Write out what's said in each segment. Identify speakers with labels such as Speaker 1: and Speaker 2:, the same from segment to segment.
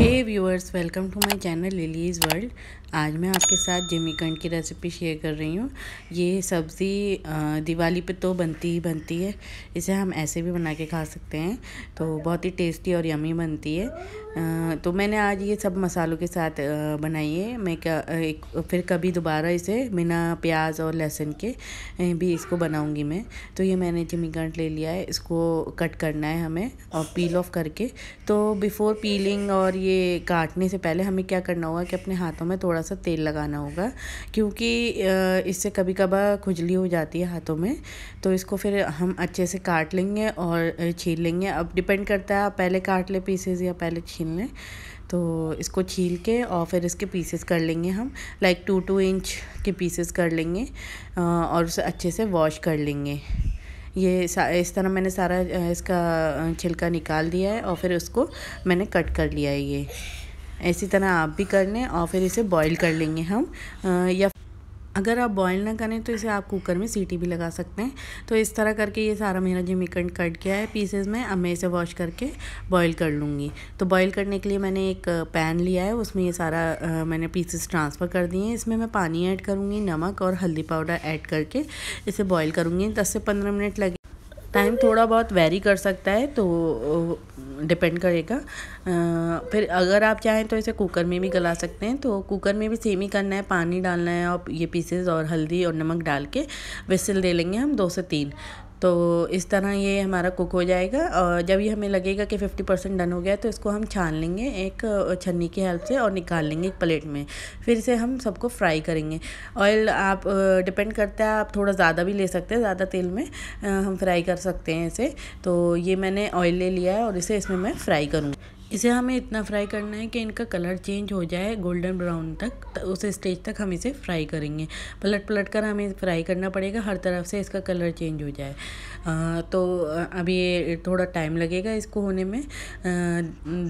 Speaker 1: hey viewers welcome to my channel Lily's World आज मैं आपके साथ जिमीकंड की रेसिपी शेयर कर रही हूँ ये सब्ज़ी दिवाली पे तो बनती ही बनती है इसे हम ऐसे भी बना के खा सकते हैं तो बहुत ही टेस्टी और यमी बनती है तो मैंने आज ये सब मसालों के साथ बनाई है मैं क्या एक फिर कभी दोबारा इसे बिना प्याज और लहसुन के भी इसको बनाऊंगी मैं तो ये मैंने जिमीकंट ले लिया है इसको कट करना है हमें और पील ऑफ करके तो बिफ़ोर पीलिंग और ये काटने से पहले हमें क्या करना होगा कि अपने हाथों में थोड़ा सा तेल लगाना होगा क्योंकि इससे कभी कभार खुजली हो जाती है हाथों में तो इसको फिर हम अच्छे से काट लेंगे और छील लेंगे अब डिपेंड करता है आप पहले काट ले पीसेज या पहले छील तो इसको छील के और फिर इसके पीसेस कर लेंगे हम लाइक टू टू इंच के पीसेस कर लेंगे और उसे अच्छे से वॉश कर लेंगे ये इस तरह मैंने सारा इसका छिलका निकाल दिया है और फिर उसको मैंने कट कर लिया है ये इसी तरह आप भी कर लें और फिर इसे बॉईल कर लेंगे हम या अगर आप बॉयल ना करें तो इसे आप कुकर में सीटी भी लगा सकते हैं तो इस तरह करके ये सारा मेरा मिकंड कट गया है पीसेज में अब मैं इसे वॉश करके बॉयल कर लूँगी तो बॉयल करने के लिए मैंने एक पैन लिया है उसमें ये सारा आ, मैंने पीसेस ट्रांसफ़र कर दिए हैं इसमें मैं पानी ऐड करूँगी नमक और हल्दी पाउडर ऐड करके इसे बॉयल करूँगी दस से पंद्रह मिनट लगे टाइम थोड़ा बहुत वेरी कर सकता है तो डिपेंड करेगा फिर अगर आप चाहें तो इसे कुकर में भी गला सकते हैं तो कुकर में भी सेम ही करना है पानी डालना है और ये पीसेस और हल्दी और नमक डाल के विसल दे लेंगे हम दो से तीन तो इस तरह ये हमारा कुक हो जाएगा और जब ये हमें लगेगा कि 50 परसेंट डन हो गया तो इसको हम छान लेंगे एक छन्नी की हेल्प से और निकाल लेंगे एक प्लेट में फिर इसे हम सबको फ्राई करेंगे ऑयल आप डिपेंड करता है आप थोड़ा ज़्यादा भी ले सकते हैं ज़्यादा तेल में हम फ्राई कर सकते हैं इसे तो ये मैंने ऑयल ले लिया है और इसे इसमें मैं फ्राई करूँगी इसे हमें इतना फ्राई करना है कि इनका कलर चेंज हो जाए गोल्डन ब्राउन तक तो उस स्टेज तक हम इसे फ्राई करेंगे पलट पलट कर हमें फ्राई करना पड़ेगा हर तरफ से इसका कलर चेंज हो जाए आ, तो अभी ये थोड़ा टाइम लगेगा इसको होने में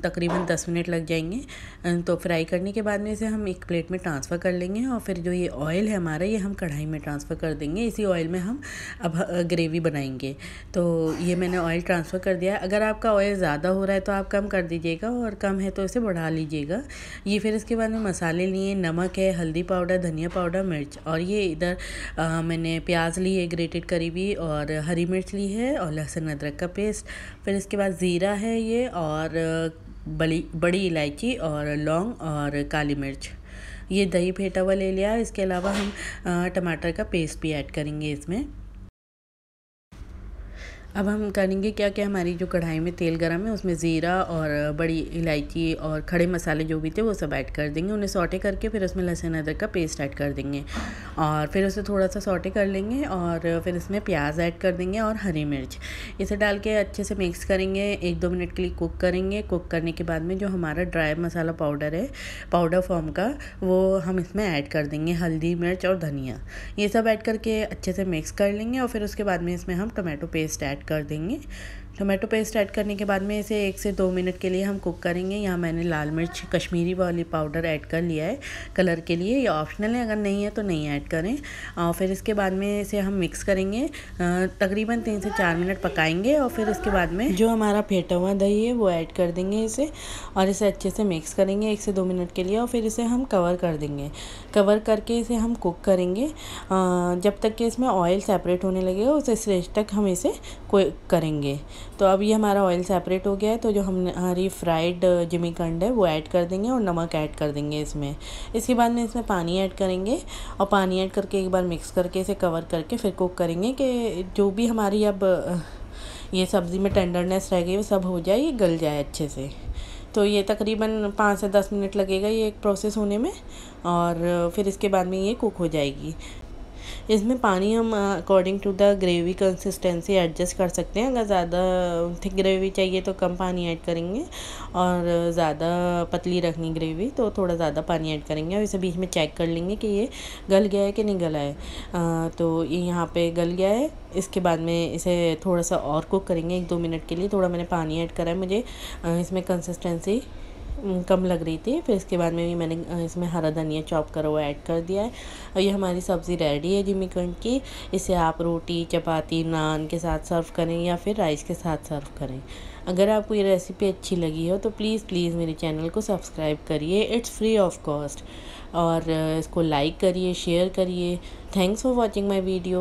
Speaker 1: तकरीबन दस मिनट लग जाएंगे तो फ्राई करने के बाद में इसे हम एक प्लेट में ट्रांसफ़र कर लेंगे और फिर जो ये ऑयल है हमारा ये हम कढ़ाई में ट्रांसफ़र कर देंगे इसी ऑयल में हम अब ग्रेवी बनाएंगे तो ये मैंने ऑयल ट्रांसफ़र कर दिया अगर आपका ऑयल ज़्यादा हो रहा है तो आप कम कर दीजिए लीजिएगा और कम है तो इसे बढ़ा लीजिएगा ये फिर इसके बाद में मसाले लिए नमक है हल्दी पाउडर धनिया पाउडर मिर्च और ये इधर मैंने प्याज ली है ग्रेटेड करी हुई और हरी मिर्च ली है और लहसुन अदरक का पेस्ट फिर इसके बाद ज़ीरा है ये और बड़ी बड़ी इलायची और लौंग और काली मिर्च ये दही फेटा हुआ ले लिया इसके अलावा हम टमाटर का पेस्ट भी ऐड करेंगे इसमें अब हम करेंगे क्या क्या हमारी जो कढ़ाई में तेल गर्म है उसमें ज़ीरा और बड़ी इलायची और खड़े मसाले जो भी थे वो सब ऐड कर देंगे उन्हें सॉटे करके फिर उसमें लहसुन अदरक का पेस्ट ऐड कर देंगे और फिर उसे थोड़ा सा सॉटे कर लेंगे और फिर इसमें प्याज ऐड कर देंगे और हरी मिर्च इसे डाल के अच्छे से मिक्स करेंगे एक दो मिनट के लिए कुक करेंगे कुक करने के बाद में जो हमारा ड्राई मसाला पाउडर है पाउडर फॉर्म का वो हम इसमें ऐड कर देंगे हल्दी मिर्च और धनिया ये सब ऐड करके अच्छे से मिक्स कर लेंगे और फिर उसके बाद में इसमें हम टोमेटो पेस्ट ऐड ऐड कर देंगे टोमेटो पेस्ट ऐड करने के बाद में इसे एक से दो मिनट के लिए हम कुक करेंगे यहाँ मैंने लाल मिर्च कश्मीरी वाली पाउडर ऐड कर लिया है कलर के लिए ये ऑप्शनल है अगर नहीं है तो नहीं ऐड करें और फिर इसके बाद में इसे हम मिक्स करेंगे तकरीबन तीन से चार मिनट पकाएंगे और फिर इसके बाद में जो हमारा फेंटा हुआ दही है वो ऐड कर देंगे इसे और इसे अच्छे से मिक्स करेंगे एक से दो मिनट के लिए और फिर इसे हम कवर कर देंगे कवर करके इसे हम कुक करेंगे जब तक कि इसमें ऑयल सेपरेट होने लगेगा उस स्टेज तक हम इसे करेंगे तो अब ये हमारा ऑयल सेपरेट हो गया है तो जो हम हमारी फ्राइड जिमी कंड है वो ऐड कर देंगे और नमक ऐड कर देंगे इसमें इसके बाद में इसमें पानी ऐड करेंगे और पानी ऐड करके एक बार मिक्स करके इसे कवर करके फिर कुक करेंगे कि जो भी हमारी अब uh, ये सब्ज़ी में टेंडरनेस रह गई वो सब हो जाए ये गल जाए अच्छे से तो ये तकरीबन पाँच से दस मिनट लगेगा ये एक प्रोसेस होने में और uh, फिर इसके बाद में ये कुक हो जाएगी इसमें पानी हम according to the gravy consistency adjust कर सकते हैं अगर ज़्यादा थिक ग्रेवी चाहिए तो कम पानी ऐड करेंगे और ज़्यादा पतली रखनी ग्रेवी तो थोड़ा ज़्यादा पानी ऐड करेंगे और इसे बीच में चेक कर लेंगे कि ये गल गया है कि नहीं गला है आ, तो ये यहाँ पे गल गया है इसके बाद में इसे थोड़ा सा और कुक करेंगे एक दो मिनट के लिए थोड़ा मैंने पानी ऐड करा है मुझे इसमें कंसिस्टेंसी कम लग रही थी फिर इसके बाद में भी मैंने इसमें हरा धनिया चॉप करा हुआ ऐड कर दिया है और ये हमारी सब्ज़ी रेडी है जिमी कंड की इसे आप रोटी चपाती नान के साथ सर्व करें या फिर राइस के साथ सर्व करें अगर आपको ये रेसिपी अच्छी लगी हो तो प्लीज़ प्लीज़ मेरे चैनल को सब्सक्राइब करिए इट्स फ्री ऑफ कॉस्ट और इसको लाइक करिए शेयर करिए thanks for watching my video